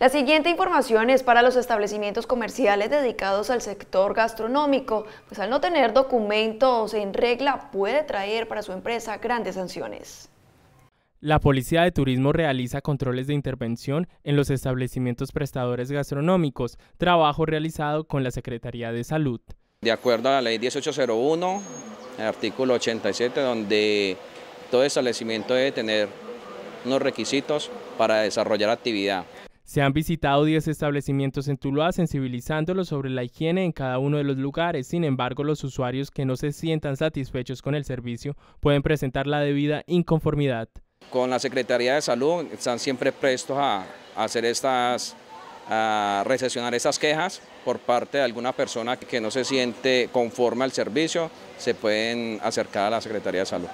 La siguiente información es para los establecimientos comerciales dedicados al sector gastronómico, pues al no tener documentos en regla puede traer para su empresa grandes sanciones. La Policía de Turismo realiza controles de intervención en los establecimientos prestadores gastronómicos, trabajo realizado con la Secretaría de Salud. De acuerdo a la ley 1801, artículo 87, donde todo establecimiento debe tener unos requisitos para desarrollar actividad. Se han visitado 10 establecimientos en Tuluá sensibilizándolos sobre la higiene en cada uno de los lugares. Sin embargo, los usuarios que no se sientan satisfechos con el servicio pueden presentar la debida inconformidad. Con la Secretaría de Salud están siempre prestos a, hacer estas a recesionar estas quejas por parte de alguna persona que no se siente conforme al servicio, se pueden acercar a la Secretaría de Salud.